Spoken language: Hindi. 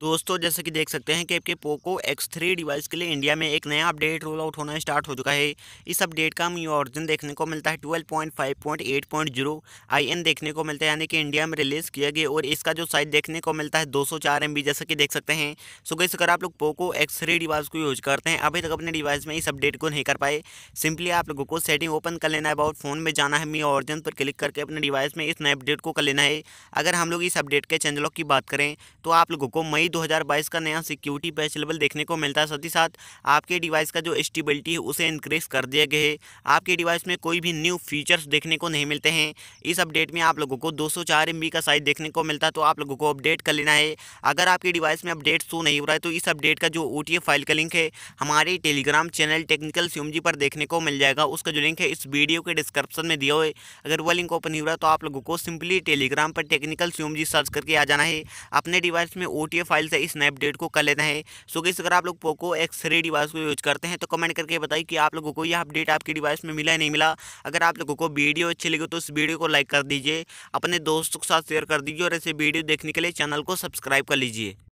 दोस्तों जैसे कि देख सकते हैं कि आपके पोको एक्स थ्री डिवाइस के लिए इंडिया में एक नया अपडेट रोल आउट होना स्टार्ट हो चुका है इस अपडेट का हमें ओरिजिन देखने को मिलता है twelve point five point eight point zero I N देखने को मिलता है यानी कि इंडिया में रिलीज़ किया गया और इसका जो साइज देखने को मिलता है दो सौ चार एम बी जैसे कि देख सकते हैं सो गई अगर आप लोग पोको एक्स थ्री डिवाइस को यूज करते हैं अभी तक अपने डिवाइस में इस अपडेट को नहीं कर पाए सिंपली आप लोगों को सेटिंग ओपन कर लेना है अबाउट फ़ोन में जाना है मी ओरिजिन पर क्लिक करके अपने डिवाइस में इस नए अपडेट को कर लेना है अगर हम लोग इस अपडेट के चेंजलॉग की बात करें तो आप लोगों को मई मई 2022 का नया सिक्योरिटी पैच लेवल देखने को मिलता है साथ ही साथ आपके डिवाइस का जो स्टेबिलिटी है उसे इंक्रीज कर दिया गया है आपके डिवाइस में कोई भी न्यू फीचर्स देखने को नहीं मिलते हैं इस अपडेट में आप लोगों को दो सौ का साइज देखने को मिलता तो आप लोगों को अपडेट कर लेना है अगर आपके डिवाइस में अपडेट शो नहीं हो रहा है तो इस अपडेट का जो ओ फाइल का लिंक है हमारे टेलीग्राम चैनल टेक्निकल सी पर देखने को मिल जाएगा उसका जो लिंक है इस वीडियो के डिस्क्रिप्शन में दिया हुआ है अगर वह लिंक ओपन नहीं हो रहा है तो आप लोगों को सिंपली टेलीग्राम पर टेक्निकल सी सर्च करके आ जाना है अपने डिवाइस में ओ फाइल प्रोफाइल से इस अपडेट को कर लेते हैं सो गई अगर आप लोग पोको एक्स थ्री डिवाइस को यूज करते हैं तो कमेंट करके बताइए कि आप लोगों को यह अपडेट आपके डिवाइस में मिला या नहीं मिला अगर आप लोगों को वीडियो अच्छी लगी तो उस वीडियो को लाइक कर दीजिए अपने दोस्तों के साथ शेयर कर दीजिए और ऐसे वीडियो देखने के लिए चैनल को सब्सक्राइब कर लीजिए